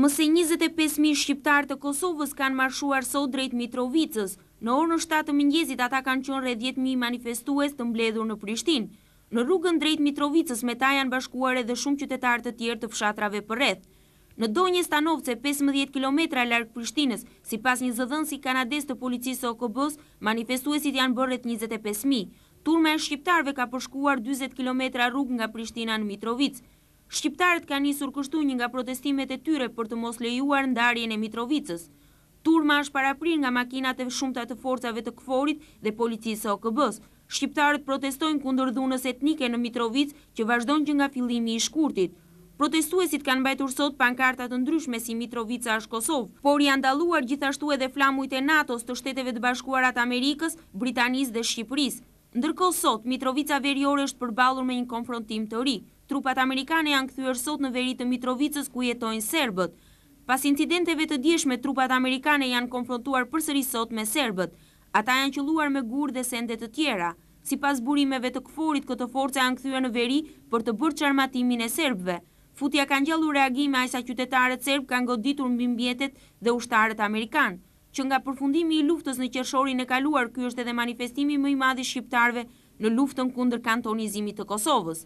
Mëse 25.000 shqiptarë të Kosovës kanë marshuar sot drejt Mitrovicës. Në orë në 7 mëngjezit ata kanë qënë re 10.000 manifestues të mbledhur në Prishtin. Në rrugën drejt Mitrovicës me ta janë bashkuar edhe shumë qytetarë të tjerë të fshatrave për rreth. Në donjë stanovce 15 km larg Prishtinës, si pas një zëdhën si kanades të policisë OKB-s, manifestuesit janë bërët 25.000. Turma e shqiptarve ka përshkuar 20 km rrugë nga Prishtina në Mitrovicë. Shqiptarët ka njësur kështu një nga protestimet e tyre për të mos lejuar ndarjen e Mitrovicës. Turma është paraprin nga makinat e shumëta të forcave të këforit dhe policisë OKB-së. Shqiptarët protestojnë kundër dhunës etnike në Mitrovicë që vazhdojnë që nga filimi i shkurtit. Protestuesit kanë bajtur sot pankartat ndryshme si Mitrovica është Kosovë, por i andaluar gjithashtu edhe flamujt e NATO-s të shteteve të bashkuarat Amerikës, Britanisë dhe Shqipërisë. Ndërkohë sot, Mitrovica veriore është përbalur me një konfrontim të ri trupat amerikane janë këthyër sot në veri të Mitrovicës ku jetojnë serbët. Pas incidenteve të djeshme, trupat amerikane janë konfrontuar përsëri sot me serbët. Ata janë qëluar me gur dhe sendet të tjera. Si pas burimeve të këforit, këtë force janë këthyër në veri për të bërë qarmatimin e serbëve. Futja kanë gjallu reagime a isa qytetarët serbë kanë goditur në bimbjetet dhe ushtarët amerikanë që nga përfundimi i luftës në qërshorin e kaluar, kjo është edhe manifestimi më i madhi shqiptarve në luftën kundër kantonizimit të Kosovës.